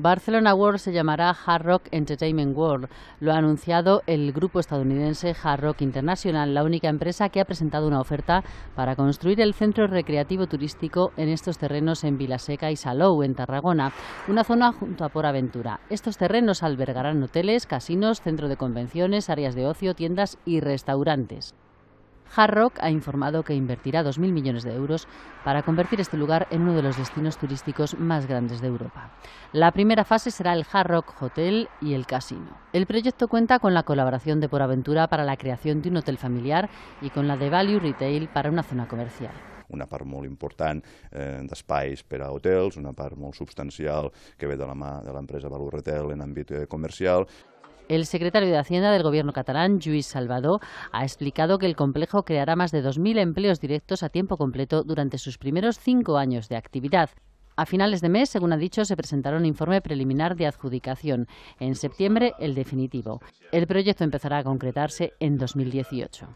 Barcelona World se llamará Hard Rock Entertainment World. Lo ha anunciado el grupo estadounidense Hard Rock International, la única empresa que ha presentado una oferta para construir el centro recreativo turístico en estos terrenos en Vilaseca y Salou, en Tarragona, una zona junto a Por Aventura. Estos terrenos albergarán hoteles, casinos, centro de convenciones, áreas de ocio, tiendas y restaurantes. Hard Rock ha informado que invertirá 2.000 millones de euros para convertir este lugar en uno de los destinos turísticos más grandes de Europa. La primera fase será el Hard Rock Hotel y el casino. El proyecto cuenta con la colaboración de Por Aventura para la creación de un hotel familiar y con la de Value Retail para una zona comercial. una part importante important eh, d'espais per a hotels, una part molt que ve de la empresa Value Retail en ámbito eh, comercial. El secretario de Hacienda del Gobierno catalán, Luis Salvador, ha explicado que el complejo creará más de 2.000 empleos directos a tiempo completo durante sus primeros cinco años de actividad. A finales de mes, según ha dicho, se presentará un informe preliminar de adjudicación. En septiembre, el definitivo. El proyecto empezará a concretarse en 2018.